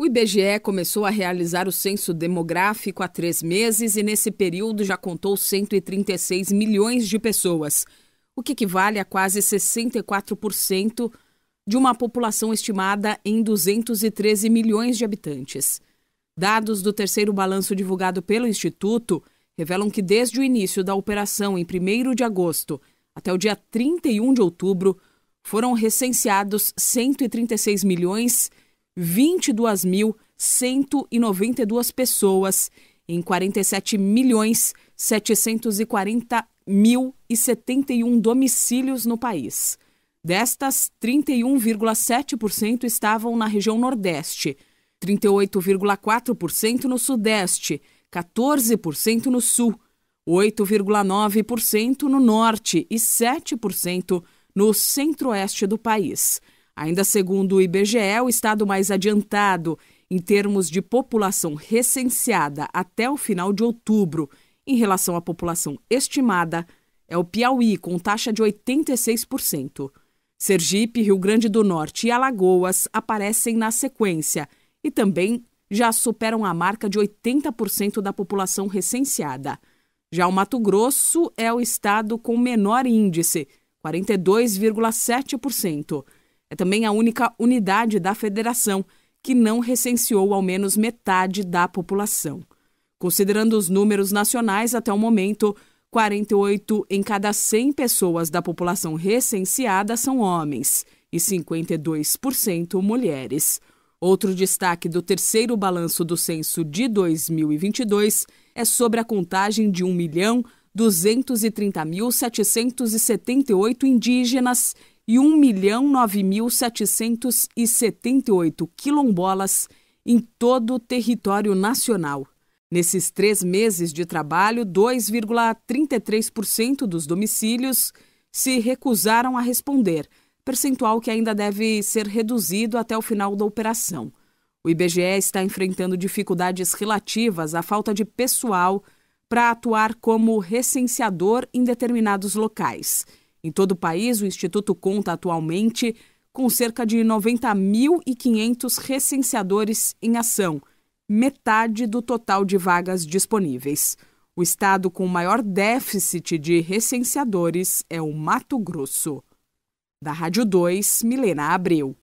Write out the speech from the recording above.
O IBGE começou a realizar o censo demográfico há três meses e, nesse período, já contou 136 milhões de pessoas, o que equivale a quase 64% de uma população estimada em 213 milhões de habitantes. Dados do terceiro balanço divulgado pelo Instituto revelam que, desde o início da operação, em 1 de agosto, até o dia 31 de outubro, foram recenseados 136 milhões de 22.192 pessoas em 47 milhões 740 mil e 71 domicílios no país. Destas, 31,7% estavam na região Nordeste, 38,4% no Sudeste, 14% no Sul, 8,9% no Norte e 7% no Centro-Oeste do país. Ainda segundo o IBGE, o estado mais adiantado em termos de população recenseada até o final de outubro em relação à população estimada é o Piauí, com taxa de 86%. Sergipe, Rio Grande do Norte e Alagoas aparecem na sequência e também já superam a marca de 80% da população recenseada. Já o Mato Grosso é o estado com menor índice, 42,7%. É também a única unidade da federação que não recenseou ao menos metade da população. Considerando os números nacionais até o momento, 48 em cada 100 pessoas da população recenseada são homens e 52% mulheres. Outro destaque do terceiro balanço do censo de 2022 é sobre a contagem de 1 milhão 230.778 indígenas e 1.9.778 quilombolas em todo o território nacional. Nesses três meses de trabalho, 2,33% dos domicílios se recusaram a responder, percentual que ainda deve ser reduzido até o final da operação. O IBGE está enfrentando dificuldades relativas à falta de pessoal para atuar como recenseador em determinados locais. Em todo o país, o Instituto conta atualmente com cerca de 90.500 recenseadores em ação, metade do total de vagas disponíveis. O estado com maior déficit de recenseadores é o Mato Grosso. Da Rádio 2, Milena Abreu.